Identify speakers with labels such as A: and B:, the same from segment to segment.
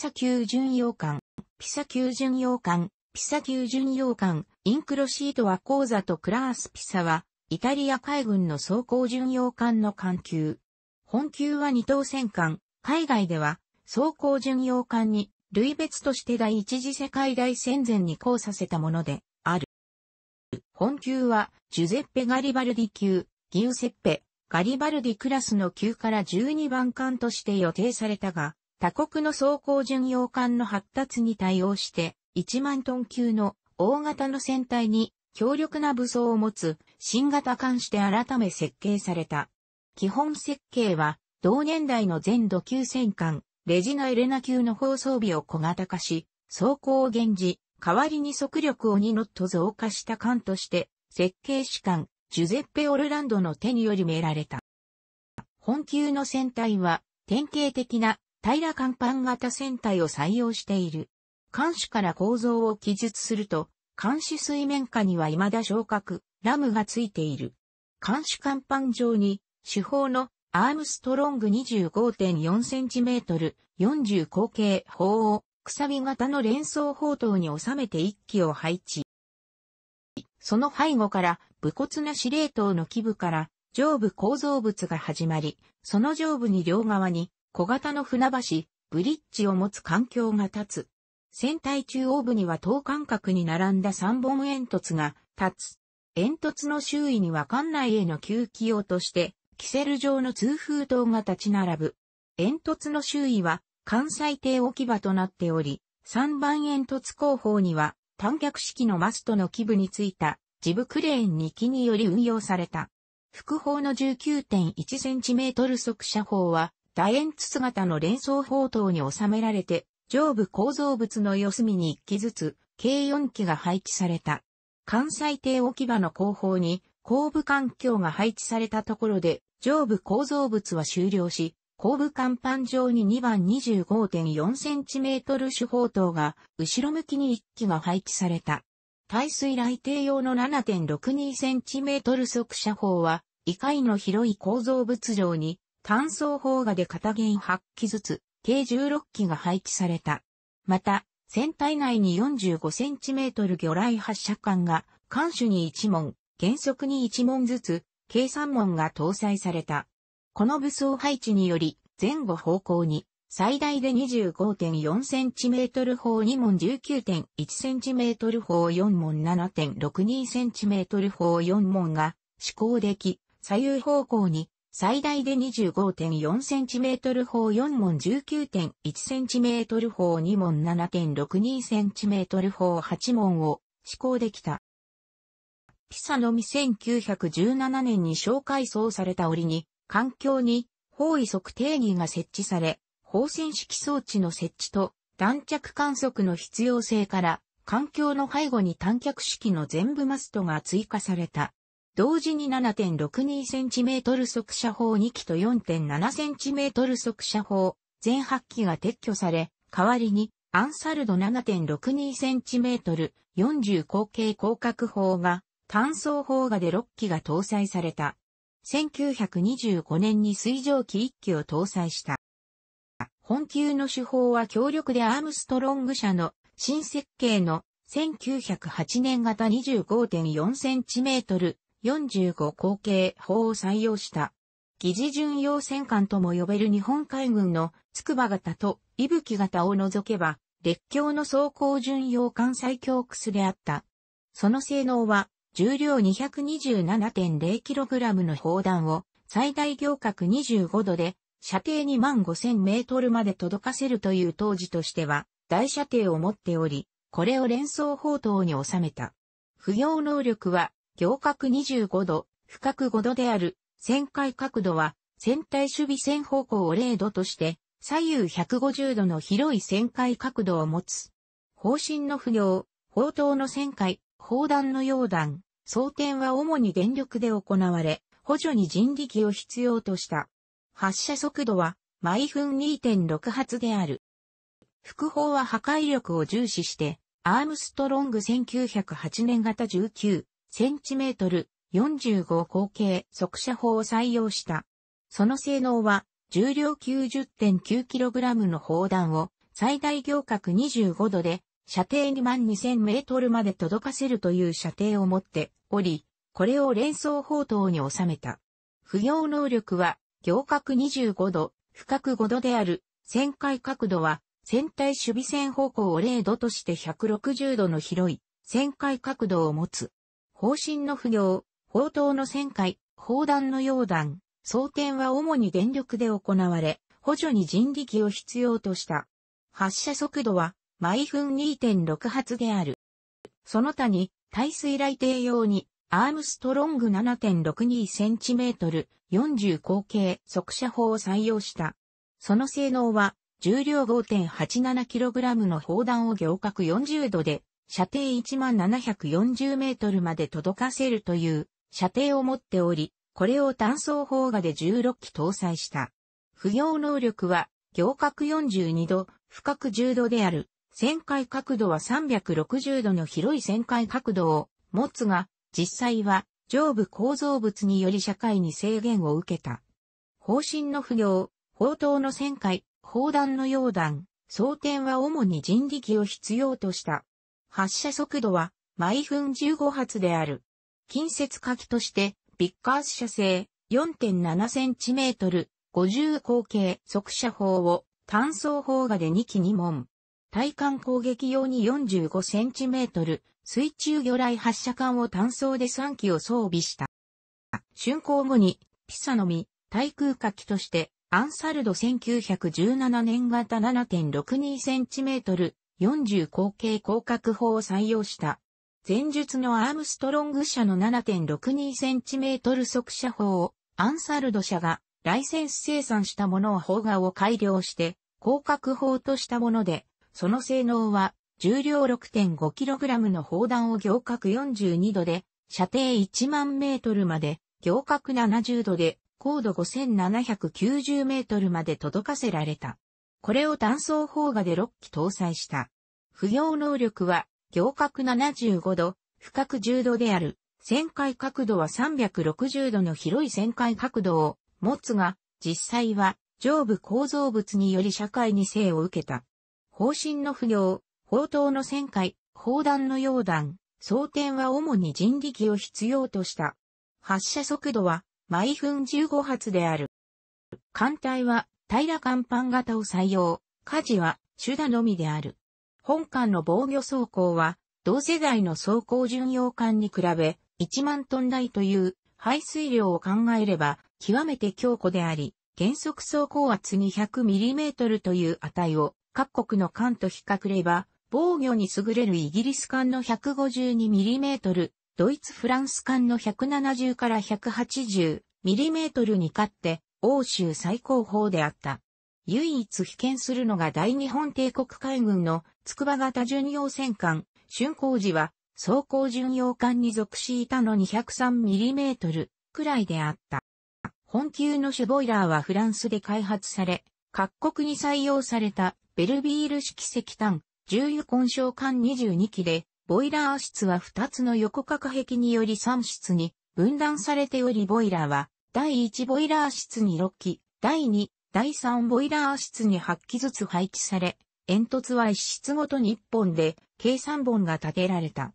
A: サ級巡洋艦、ピサ級巡洋艦、ピサ級巡洋艦、インクロシートは講座とクラースピサは、イタリア海軍の装甲巡洋艦の艦級。本級は二等戦艦、海外では、装甲巡洋艦に、類別として第一次世界大戦前に交差せたもので、ある。本級は、ジュゼッペ・ガリバルディ級、ギウセッペ、ガリバルディクラスの級から12番艦として予定されたが、他国の装甲巡洋艦の発達に対応して、1万トン級の大型の船体に強力な武装を持つ新型艦して改め設計された。基本設計は、同年代の全土級戦艦、レジナ・エレナ級の放送備を小型化し、装甲を減じ、代わりに速力を2ノット増加した艦として、設計士官、ジュゼッペ・オルランドの手によりえられた。本級の船体は、典型的な平甲板型船体を採用している。艦首から構造を記述すると、艦首水面下には未だ昇格、ラムがついている。艦首甲板上に、主砲のアームストロング 25.4cm、40口径砲を、くさび型の連装砲塔に収めて一機を配置。その背後から、武骨な司令塔の基部から、上部構造物が始まり、その上部に両側に、小型の船橋、ブリッジを持つ環境が立つ。船体中央部には等間隔に並んだ3本煙突が立つ。煙突の周囲には艦内への吸気用として、キセル状の通風筒が立ち並ぶ。煙突の周囲は関西艇置き場となっており、3番煙突後方には単脚式のマストの基部についたジブクレーン2機により運用された。複砲の 19.1cm 速射砲は楕円筒型の連想砲塔に収められて、上部構造物の四隅に1機ずつ、計4機が配置された。関西艇置き場の後方に、後部環境が配置されたところで、上部構造物は終了し、後部甲板上に2番 25.4cm 主砲塔が、後ろ向きに1機が配置された。耐水雷艇用の 7.62cm 速射砲は、異界の広い構造物上に、単装砲画で片弦8機ずつ、計16機が配置された。また、船体内に4 5トル魚雷発射管が、艦首に1門、原則に1門ずつ、計3門が搭載された。この武装配置により、前後方向に、最大で2 5 4トル砲2門1 9 1トル砲4門7 6 2トル砲4門が試行でき、左右方向に最大で 25.4cm 砲4門 19.1cm 砲2門 7.62cm 砲8門を施行できた。ピサのみ1917年に小改装された折に、環境に方位測定儀が設置され、放線式装置の設置と弾着観測の必要性から、環境の背後に短脚式の全部マストが追加された。同時に 7.62cm 速射砲2機と 4.7cm 速射砲全8機が撤去され、代わりにアンサルド 7.62cm 40口径広角砲が単装砲がで6機が搭載された。1925年に水蒸気1機を搭載した。本級の手法は強力でアームストロング社の新設計の1908年型 25.4cm 45口径砲を採用した。疑似巡洋戦艦とも呼べる日本海軍の筑波型と伊吹型を除けば、列強の装甲巡洋艦最強クスであった。その性能は、重量 227.0kg の砲弾を最大行角25度で射程2万5000メートルまで届かせるという当時としては大射程を持っており、これを連装砲塔に収めた。不要能力は行角25度、深角5度である、旋回角度は、船体守備線方向を0度として、左右150度の広い旋回角度を持つ。方針の不良、砲塔の旋回、砲弾の溶弾、装填は主に電力で行われ、補助に人力を必要とした。発射速度は、毎分2 6発である。副砲は破壊力を重視して、アームストロング1908年型19、センチメートル45口径速射砲を採用した。その性能は重量 90.9kg の砲弾を最大行角25度で射程2万2000メートルまで届かせるという射程を持っており、これを連装砲塔に収めた。不要能力は行角25度、深く5度である旋回角度は船体守備線方向を0度として160度の広い旋回角度を持つ。方針の不行、砲塔の旋回、砲弾の溶弾、装填は主に電力で行われ、補助に人力を必要とした。発射速度は毎分2 6発である。その他に、耐水雷艇用に、アームストロング 7.62cm、40口径速射砲を採用した。その性能は、重量 5.87kg の砲弾を行角40度で射程1740メートルまで届かせるという射程を持っており、これを単装砲画で16機搭載した。不要能力は、行角42度、深角10度である。旋回角度は360度の広い旋回角度を持つが、実際は上部構造物により社会に制限を受けた。方針の不行、砲塔の旋回、砲弾の溶弾、装填は主に人力を必要とした。発射速度は毎分15発である。近接火器として、ビッカース射製 4.7cm、50口径速射砲を単装砲画で2機2門。対艦攻撃用に 45cm、水中魚雷発射管を単装で3機を装備した。竣工後に、ピサのみ、対空火器として、アンサルド1917年型 7.62cm、40口径広角砲を採用した。前述のアームストロング社の 7.62cm 速射砲をアンサルド社がライセンス生産したものを砲画を改良して広角砲としたもので、その性能は重量 6.5kg の砲弾を行角42度で射程1万メートルまで行角70度で高度5790メートルまで届かせられた。これを単装砲画で6機搭載した。不要能力は、行角75度、深角10度である。旋回角度は360度の広い旋回角度を持つが、実際は上部構造物により社会に生を受けた。方針の不要、砲塔の旋回、砲弾の溶弾、装填は主に人力を必要とした。発射速度は毎分15発である。艦隊は平甲板型を採用、火事は手段のみである。本艦の防御走行は、同世代の走行巡洋艦に比べ、1万トン台という排水量を考えれば、極めて強固であり、原則走行圧 200mm という値を各国の艦と比較れば、防御に優れるイギリス艦の 152mm、ドイツ・フランス艦の170から 180mm に勝って、欧州最高峰であった。唯一被験するのが大日本帝国海軍の筑波型巡洋戦艦、春光寺は、装甲巡洋艦に属しいたの 203mm くらいであった。本級のシュボイラーはフランスで開発され、各国に採用されたベルビール式石炭、重油混焼艦22機で、ボイラー室は2つの横隔壁により3室に分断されておりボイラーは第1ボイラー室に6機、第2、第3ボイラー室に8機ずつ配置され、煙突は1室ごとに1本で、計3本が建てられた。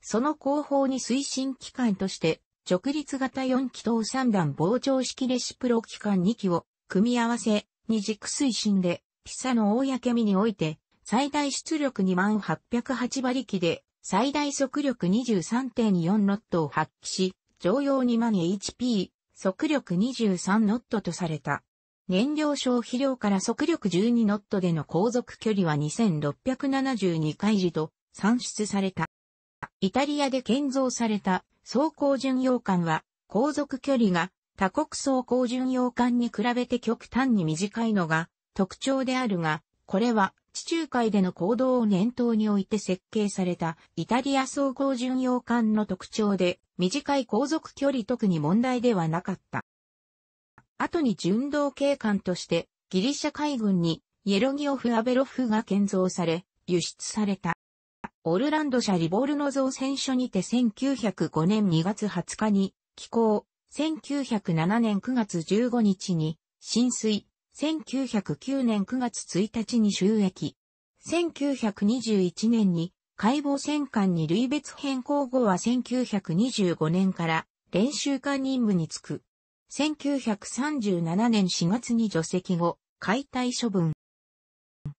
A: その後方に推進機関として、直立型4気筒3段膨張式レシプロ機関2機を組み合わせ、二軸推進で、ピサの大焼け身において、最大出力2808馬力で、最大速力23.4ノットを発揮し、常用2万 HP、速力23ノットとされた。燃料消費量から速力12ノットでの航続距離は2672回時と算出された。イタリアで建造された走行巡洋艦は航続距離が多国走行巡洋艦に比べて極端に短いのが特徴であるが、これは地中海での行動を念頭に置いて設計されたイタリア装甲巡洋艦の特徴で短い航続距離特に問題ではなかった。後に巡道警官としてギリシャ海軍にイエロギオフ・アベロフが建造され輸出された。オルランド社リボールの造船所にて1905年2月20日に寄港、1907年9月15日に浸水、1909年9月1日に収益。1921年に解剖戦艦に類別変更後は1925年から練習艦任務に就く。1937年4月に除籍後、解体処分。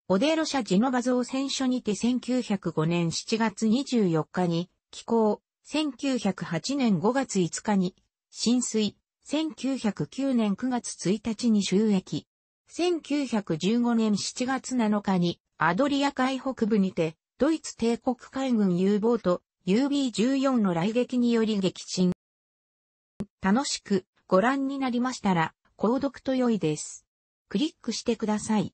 A: オデーロ社ジノバ造船所にて1905年7月24日に寄港、1908年5月5日に浸水、1909年9月1日に収益、1915年7月7日にアドリア海北部にてドイツ帝国海軍 U ボート UB14 の来撃により撃沈。楽しくご覧になりましたら購読と良いです。クリックしてください。